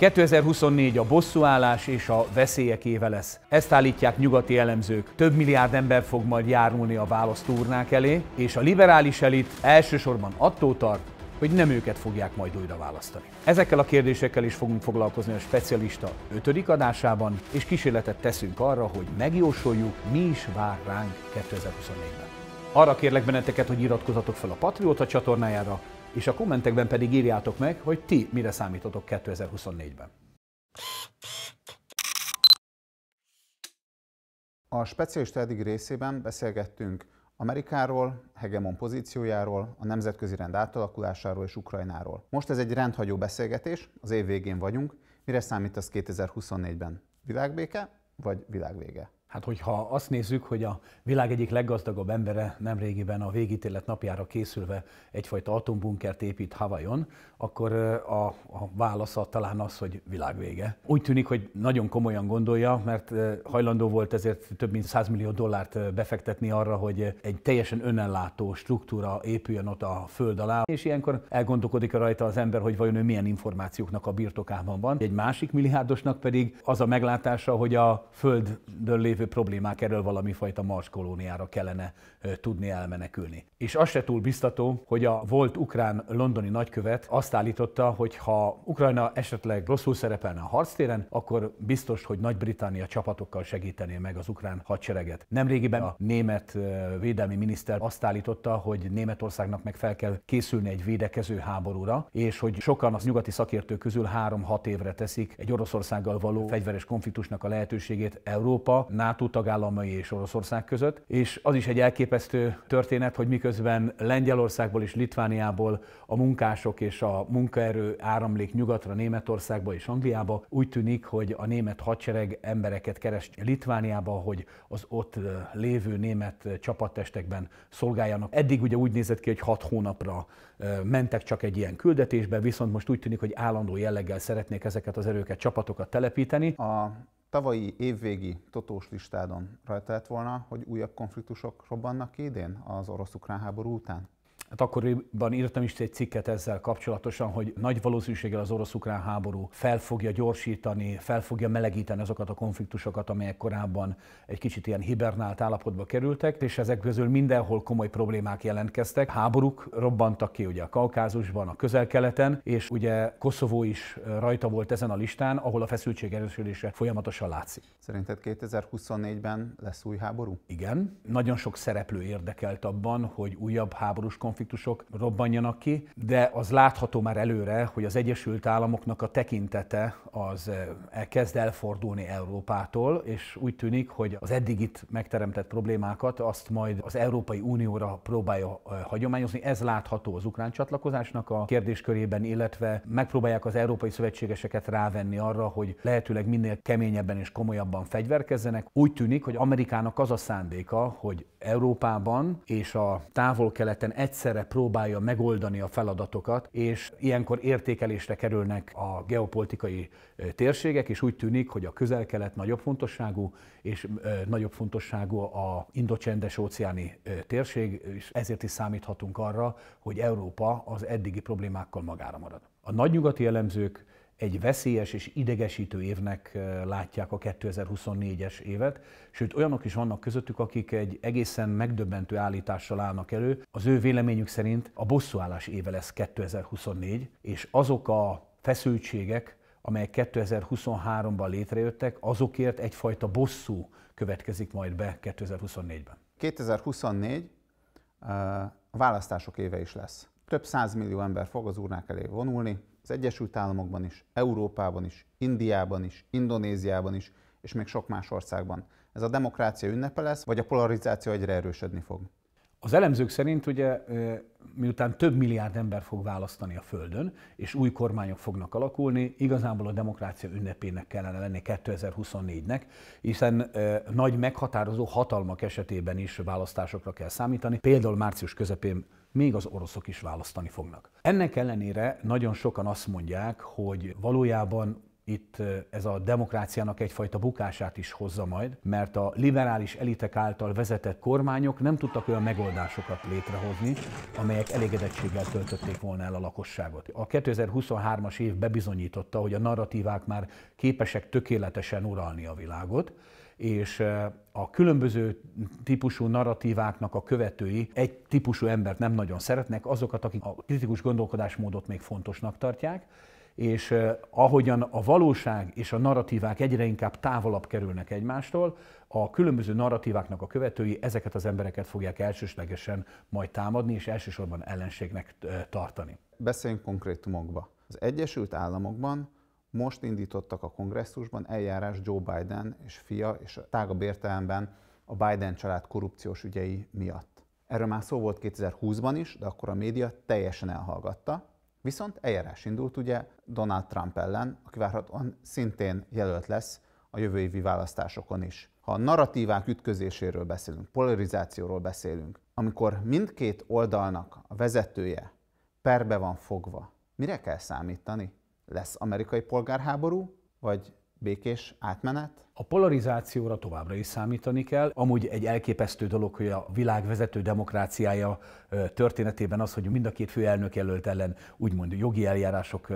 2024 a bosszúállás és a veszélyek éve lesz. Ezt állítják nyugati elemzők. Több milliárd ember fog majd járulni a választóurnák elé, és a liberális elit elsősorban attól tart, hogy nem őket fogják majd újra választani. Ezekkel a kérdésekkel is fogunk foglalkozni a specialista 5. adásában, és kísérletet teszünk arra, hogy megjósoljuk, mi is vár ránk 2024-ben. Arra kérlek benneteket, hogy iratkozatok fel a Patriota csatornájára, és a kommentekben pedig írjátok meg, hogy ti mire számítotok 2024-ben. A speciális eddig részében beszélgettünk Amerikáról, hegemon pozíciójáról, a nemzetközi rend átalakulásáról és Ukrajnáról. Most ez egy rendhagyó beszélgetés, az év végén vagyunk. Mire számítasz 2024-ben? Világbéke vagy világvége? Hát hogyha azt nézzük, hogy a világ egyik leggazdagabb embere nemrégiben a végítélet napjára készülve egyfajta atombunkert épít Havajon, akkor a, a válasza talán az, hogy világvége. Úgy tűnik, hogy nagyon komolyan gondolja, mert hajlandó volt ezért több mint 100 millió dollárt befektetni arra, hogy egy teljesen önellátó struktúra épüljön ott a föld alá, és ilyenkor elgondolkodik rajta az ember, hogy vajon ő milyen információknak a birtokában van. Egy másik milliárdosnak pedig az a meglátása, hogy a földön lévő problémák erről valami fajta Mars kolóniára kellene tudni elmenekülni. És az se túl biztató, hogy a volt ukrán londoni nagykövet azt állította, hogy ha Ukrajna esetleg rosszul szerepelne a harctéren, akkor biztos, hogy Nagy-Britannia csapatokkal segítené meg az ukrán hadsereget. Nemrégiben a német védelmi miniszter azt állította, hogy Németországnak meg fel kell készülni egy védekező háborúra, és hogy sokan az nyugati szakértők közül 3-6 évre teszik egy Oroszországgal való fegyveres konfliktusnak a lehetőségét Európa, NATO NATO tagállamai és Oroszország között, és az is egy elképesztő történet, hogy miközben Lengyelországból és Litvániából a munkások és a munkaerő áramlik nyugatra, Németországba és Angliába, úgy tűnik, hogy a német hadsereg embereket keres Litvániába, hogy az ott lévő német csapattestekben szolgáljanak. Eddig ugye úgy nézett ki, hogy hat hónapra mentek csak egy ilyen küldetésbe, viszont most úgy tűnik, hogy állandó jelleggel szeretnék ezeket az erőket, csapatokat telepíteni. A tavalyi évvégi totós listádon rajta lett volna, hogy újabb konfliktusok robbannak ki idén az orosz-ukrán háború után? Hát akkoriban írtam is egy cikket ezzel kapcsolatosan, hogy nagy valószínűséggel az orosz-ukrán háború fel fogja gyorsítani, fel fogja melegíteni azokat a konfliktusokat, amelyek korábban egy kicsit ilyen hibernált állapotba kerültek, és ezek közül mindenhol komoly problémák jelentkeztek. Háborúk robbantak ki ugye a Kaukázusban, a közel-keleten, és ugye Koszovó is rajta volt ezen a listán, ahol a feszültség erősödése folyamatosan látszik. Szerinted 2024-ben lesz új háború? Igen. Nagyon sok szereplő érdekelt abban, hogy újabb háborús konfliktus konfliktusok robbanjanak ki, de az látható már előre, hogy az Egyesült Államoknak a tekintete az eh, kezd elfordulni Európától, és úgy tűnik, hogy az eddig itt megteremtett problémákat azt majd az Európai Unióra próbálja eh, hagyományozni. Ez látható az ukrán csatlakozásnak a kérdéskörében, illetve megpróbálják az európai szövetségeseket rávenni arra, hogy lehetőleg minél keményebben és komolyabban fegyverkezzenek. Úgy tűnik, hogy Amerikának az a szándéka, hogy Európában és a távol-keleten egyszer egyszerre próbálja megoldani a feladatokat, és ilyenkor értékelésre kerülnek a geopolitikai térségek, és úgy tűnik, hogy a közel-kelet nagyobb fontosságú, és nagyobb fontosságú a indocsendes óceáni térség, és ezért is számíthatunk arra, hogy Európa az eddigi problémákkal magára marad. A nagynyugati elemzők egy veszélyes és idegesítő évnek látják a 2024-es évet, sőt olyanok is vannak közöttük, akik egy egészen megdöbbentő állítással állnak elő. Az ő véleményük szerint a bosszúállás éve lesz 2024, és azok a feszültségek, amelyek 2023-ban létrejöttek, azokért egyfajta bosszú következik majd be 2024-ben. 2024 a választások éve is lesz. Több százmillió ember fog az urnák elé vonulni, az Egyesült Államokban is, Európában is, Indiában is, Indonéziában is, és még sok más országban. Ez a demokrácia ünnepe lesz, vagy a polarizáció egyre erősödni fog? Az elemzők szerint ugye miután több milliárd ember fog választani a Földön, és új kormányok fognak alakulni, igazából a demokrácia ünnepének kellene lenni 2024-nek, hiszen nagy meghatározó hatalmak esetében is választásokra kell számítani. Például március közepén még az oroszok is választani fognak. Ennek ellenére nagyon sokan azt mondják, hogy valójában itt ez a demokráciának egyfajta bukását is hozza majd, mert a liberális elitek által vezetett kormányok nem tudtak olyan megoldásokat létrehozni, amelyek elégedettséggel töltötték volna el a lakosságot. A 2023-as év bebizonyította, hogy a narratívák már képesek tökéletesen uralni a világot, és a különböző típusú narratíváknak a követői egy típusú embert nem nagyon szeretnek, azokat, akik a kritikus gondolkodásmódot még fontosnak tartják, és ahogyan a valóság és a narratívák egyre inkább távolabb kerülnek egymástól, a különböző narratíváknak a követői ezeket az embereket fogják elsőslegesen majd támadni, és elsősorban ellenségnek tartani. Beszéljünk konkrétumokba. Az Egyesült Államokban most indítottak a kongresszusban eljárás Joe Biden és fia, és tágabb értelemben a Biden család korrupciós ügyei miatt. Erről már szó volt 2020-ban is, de akkor a média teljesen elhallgatta. Viszont eljárás indult ugye Donald Trump ellen, aki várhatóan szintén jelölt lesz a jövő évi választásokon is. Ha a narratívák ütközéséről beszélünk, polarizációról beszélünk, amikor mindkét oldalnak a vezetője perbe van fogva, mire kell számítani? lesz amerikai polgárháború, vagy békés átmenet, a polarizációra továbbra is számítani kell. Amúgy egy elképesztő dolog, hogy a világ vezető demokráciája történetében az, hogy mind a két főelnök jelölt ellen úgymond jogi eljárások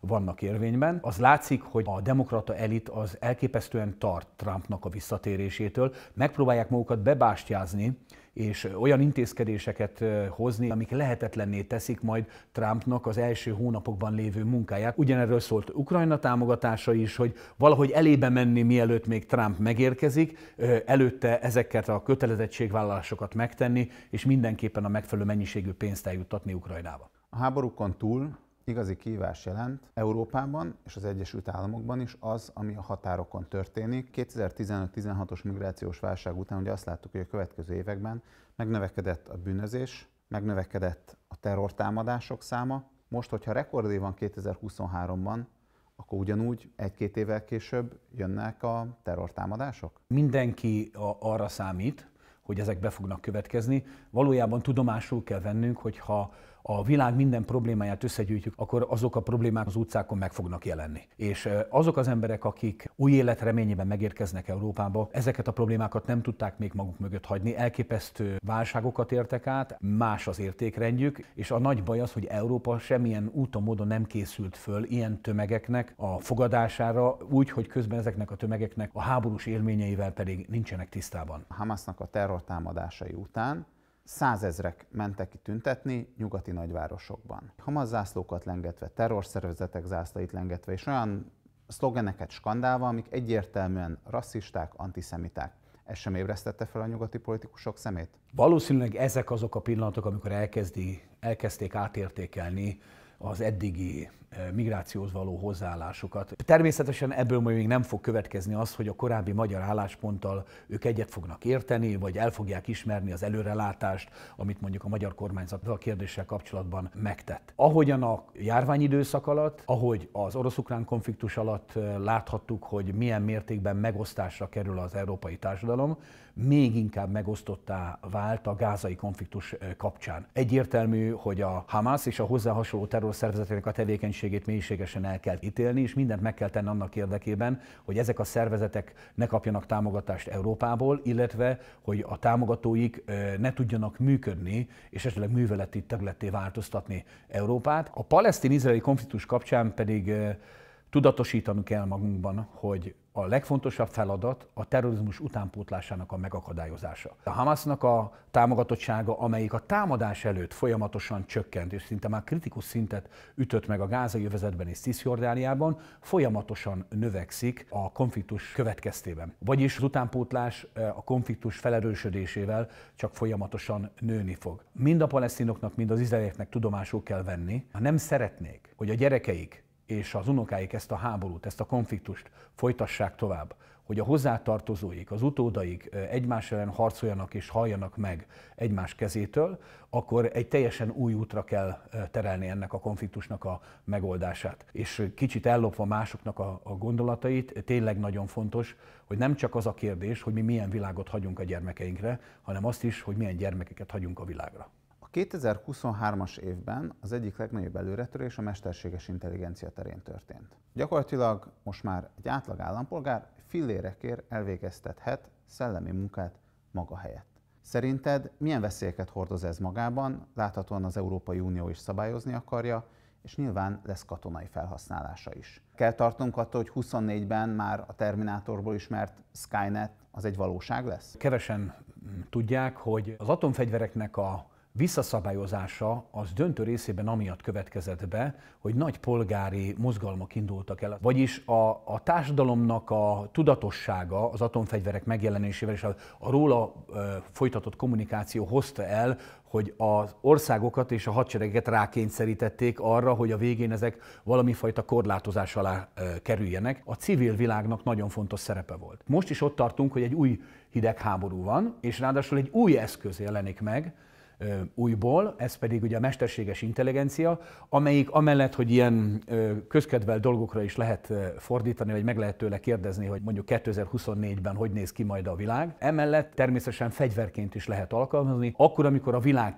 vannak érvényben. Az látszik, hogy a demokrata elit az elképesztően tart Trumpnak a visszatérésétől. Megpróbálják magukat bebástyázni, és olyan intézkedéseket hozni, amik lehetetlenné teszik majd Trumpnak az első hónapokban lévő munkáját. Ugyanerről szólt Ukrajna támogatása is, hogy valahogy elébe menni, mielőtt még Trump megérkezik, előtte ezeket a kötelezettségvállalásokat megtenni, és mindenképpen a megfelelő mennyiségű pénzt eljuttatni Ukrajnába. A háborúkon túl igazi kihívás jelent Európában és az Egyesült Államokban is az, ami a határokon történik. 2015-16-os migrációs válság után ugye azt láttuk, hogy a következő években megnövekedett a bűnözés, megnövekedett a terrortámadások száma. Most, hogyha rekordé van 2023-ban, akkor ugyanúgy egy-két évvel később jönnek a terrortámadások? Mindenki a, arra számít, hogy ezek be fognak következni. Valójában tudomásul kell vennünk, hogy ha a világ minden problémáját összegyűjtjük, akkor azok a problémák az utcákon meg fognak jelenni. És azok az emberek, akik új élet reményében megérkeznek Európába, ezeket a problémákat nem tudták még maguk mögött hagyni, elképesztő válságokat értek át, más az értékrendjük, és a nagy baj az, hogy Európa semmilyen úton, módon nem készült föl ilyen tömegeknek a fogadására, úgy, hogy közben ezeknek a tömegeknek a háborús élményeivel pedig nincsenek tisztában. Hamasnak a terrortámadásai után Százezrek mentek ki tüntetni nyugati nagyvárosokban. Hamas zászlókat lengetve, terrorszervezetek zászlait lengetve, és olyan szlogeneket skandálva, amik egyértelműen rasszisták, antiszemiták. Ez sem ébresztette fel a nyugati politikusok szemét? Valószínűleg ezek azok a pillanatok, amikor elkezdi, elkezdték átértékelni az eddigi migrációhoz való hozzáállásukat. Természetesen ebből még nem fog következni az, hogy a korábbi magyar állásponttal ők egyet fognak érteni, vagy el fogják ismerni az előrelátást, amit mondjuk a magyar kormányzat a kérdéssel kapcsolatban megtett. Ahogyan a járványidőszak alatt, ahogy az orosz-ukrán konfliktus alatt láthattuk, hogy milyen mértékben megosztásra kerül az európai társadalom, még inkább megosztottá vált a gázai konfliktus kapcsán. Egyértelmű, hogy a Hamász és a hozzá hasonló terrorszervezeteknek a tevékenységét mélységesen el kell ítélni, és mindent meg kell tenni annak érdekében, hogy ezek a szervezetek ne kapjanak támogatást Európából, illetve hogy a támogatóik ne tudjanak működni, és esetleg műveleti területté változtatni Európát. A palesztin-izraeli konfliktus kapcsán pedig tudatosítanunk kell magunkban, hogy a legfontosabb feladat a terrorizmus utánpótlásának a megakadályozása. A Hamasnak a támogatottsága, amelyik a támadás előtt folyamatosan csökkent, és szinte már kritikus szintet ütött meg a gázai övezetben és Cisjordániában, folyamatosan növekszik a konfliktus következtében. Vagyis az utánpótlás eh, a konfliktus felerősödésével csak folyamatosan nőni fog. Mind a palesztinoknak, mind az izraelieknek tudomásul kell venni, ha nem szeretnék, hogy a gyerekeik és az unokáik ezt a háborút, ezt a konfliktust folytassák tovább, hogy a hozzátartozóik, az utódaik egymás ellen harcoljanak és halljanak meg egymás kezétől, akkor egy teljesen új útra kell terelni ennek a konfliktusnak a megoldását. És kicsit ellopva másoknak a, gondolatait, tényleg nagyon fontos, hogy nem csak az a kérdés, hogy mi milyen világot hagyunk a gyermekeinkre, hanem azt is, hogy milyen gyermekeket hagyunk a világra. A 2023-as évben az egyik legnagyobb előretörés a mesterséges intelligencia terén történt. Gyakorlatilag most már egy átlag állampolgár fillérekért elvégeztethet szellemi munkát maga helyett. Szerinted milyen veszélyeket hordoz ez magában? Láthatóan az Európai Unió is szabályozni akarja, és nyilván lesz katonai felhasználása is. Kell tartunk attól, hogy 24-ben már a Terminátorból ismert Skynet az egy valóság lesz? Kevesen tudják, hogy az atomfegyvereknek a visszaszabályozása az döntő részében amiatt következett be, hogy nagy polgári mozgalmak indultak el. Vagyis a, a társadalomnak a tudatossága az atomfegyverek megjelenésével és a, a róla ö, folytatott kommunikáció hozta el, hogy az országokat és a hadseregeket rákényszerítették arra, hogy a végén ezek valami fajta korlátozás alá ö, kerüljenek. A civil világnak nagyon fontos szerepe volt. Most is ott tartunk, hogy egy új hidegháború van, és ráadásul egy új eszköz jelenik meg, újból, ez pedig ugye a mesterséges intelligencia, amelyik amellett, hogy ilyen közkedvel dolgokra is lehet fordítani, vagy meg lehet tőle kérdezni, hogy mondjuk 2024-ben hogy néz ki majd a világ, emellett természetesen fegyverként is lehet alkalmazni, akkor, amikor a világ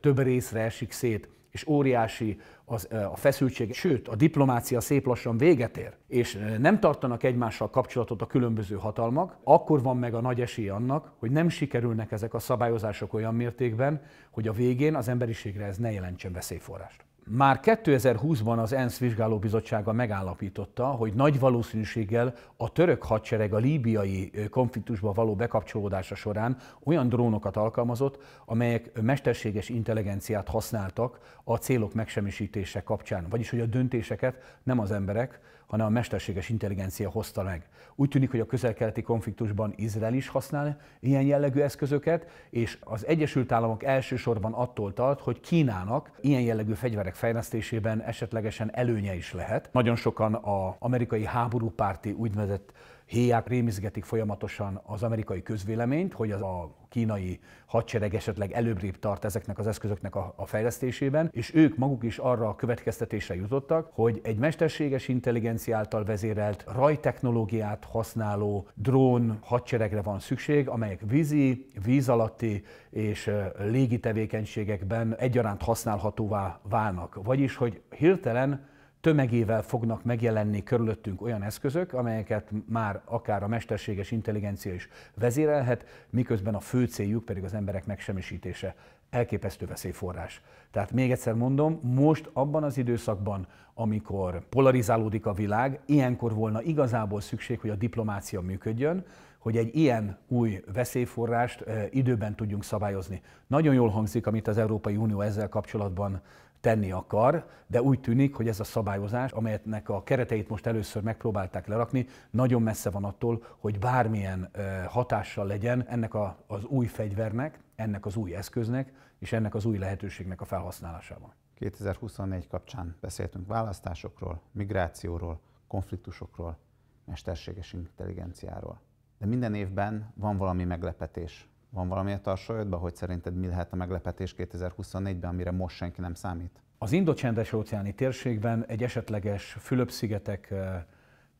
több részre esik szét, és óriási az, a feszültség, sőt, a diplomácia szép lassan véget ér, és nem tartanak egymással kapcsolatot a különböző hatalmak, akkor van meg a nagy esély annak, hogy nem sikerülnek ezek a szabályozások olyan mértékben, hogy a végén az emberiségre ez ne jelentsen veszélyforrást. Már 2020-ban az ENSZ vizsgálóbizottsága megállapította, hogy nagy valószínűséggel a török hadsereg a líbiai konfliktusba való bekapcsolódása során olyan drónokat alkalmazott, amelyek mesterséges intelligenciát használtak a célok megsemmisítése kapcsán. Vagyis, hogy a döntéseket nem az emberek, hanem a mesterséges intelligencia hozta meg. Úgy tűnik, hogy a közelkeleti konfliktusban Izrael is használ ilyen jellegű eszközöket, és az Egyesült Államok elsősorban attól tart, hogy Kínának ilyen jellegű fegyverek fejlesztésében esetlegesen előnye is lehet. Nagyon sokan az amerikai háborúpárti úgynevezett héják rémizgetik folyamatosan az amerikai közvéleményt, hogy az a kínai hadsereg esetleg előbbrébb tart ezeknek az eszközöknek a, a fejlesztésében, és ők maguk is arra a következtetésre jutottak, hogy egy mesterséges intelligenciáltal vezérelt rajtechnológiát használó drón hadseregre van szükség, amelyek vízi, víz alatti és légi tevékenységekben egyaránt használhatóvá válnak. Vagyis, hogy hirtelen tömegével fognak megjelenni körülöttünk olyan eszközök, amelyeket már akár a mesterséges intelligencia is vezérelhet, miközben a fő céljuk pedig az emberek megsemmisítése. Elképesztő veszélyforrás. Tehát még egyszer mondom, most abban az időszakban, amikor polarizálódik a világ, ilyenkor volna igazából szükség, hogy a diplomácia működjön, hogy egy ilyen új veszélyforrást eh, időben tudjunk szabályozni. Nagyon jól hangzik, amit az Európai Unió ezzel kapcsolatban tenni akar, de úgy tűnik, hogy ez a szabályozás, amelynek a kereteit most először megpróbálták lerakni, nagyon messze van attól, hogy bármilyen hatással legyen ennek a, az új fegyvernek, ennek az új eszköznek és ennek az új lehetőségnek a felhasználásában. 2024 kapcsán beszéltünk választásokról, migrációról, konfliktusokról, mesterséges intelligenciáról. De minden évben van valami meglepetés, van valami a tarsajodban, hogy szerinted mi lehet a meglepetés 2024-ben, amire most senki nem számít? Az indocsendes óceáni térségben egy esetleges Fülöp-szigetek eh,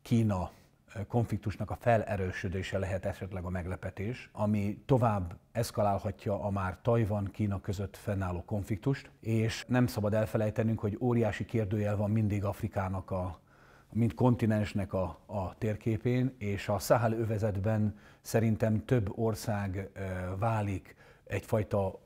Kína eh, konfliktusnak a felerősödése lehet esetleg a meglepetés, ami tovább eszkalálhatja a már Tajvan-Kína között fennálló konfliktust, és nem szabad elfelejtenünk, hogy óriási kérdőjel van mindig Afrikának a mint kontinensnek a, a térképén, és a Szahel övezetben szerintem több ország válik egyfajta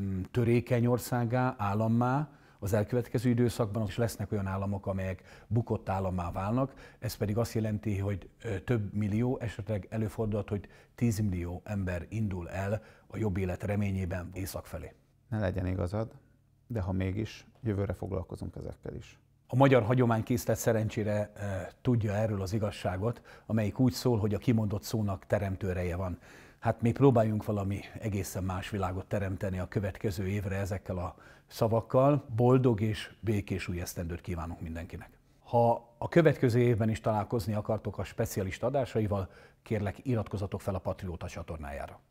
mm, törékeny országá, állammá, az elkövetkező időszakban is lesznek olyan államok, amelyek bukott állammá válnak, ez pedig azt jelenti, hogy több millió, esetleg előfordulhat, hogy 10 millió ember indul el a jobb élet reményében észak felé. Ne legyen igazad, de ha mégis, jövőre foglalkozunk ezekkel is a magyar hagyománykészlet szerencsére e, tudja erről az igazságot, amelyik úgy szól, hogy a kimondott szónak teremtőreje van. Hát mi próbáljunk valami egészen más világot teremteni a következő évre ezekkel a szavakkal. Boldog és békés új esztendőt kívánunk mindenkinek. Ha a következő évben is találkozni akartok a specialista adásaival, kérlek iratkozatok fel a Patrióta csatornájára.